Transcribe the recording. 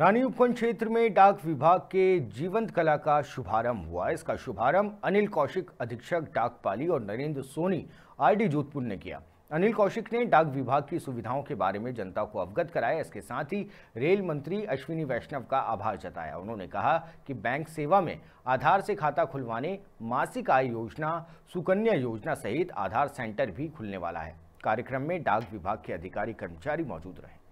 रानी उपवन क्षेत्र में डाक विभाग के जीवंत कला का शुभारंभ हुआ इसका शुभारंभ अनिल कौशिक अधीक्षक डाक पाली और नरेंद्र सोनी आईडी जोधपुर ने किया अनिल कौशिक ने डाक विभाग की सुविधाओं के बारे में जनता को अवगत कराया इसके साथ ही रेल मंत्री अश्विनी वैष्णव का आभार जताया उन्होंने कहा कि बैंक सेवा में आधार से खाता खुलवाने मासिक आय योजना सुकन्या योजना सहित आधार सेंटर भी खुलने वाला है कार्यक्रम में डाक विभाग के अधिकारी कर्मचारी मौजूद रहे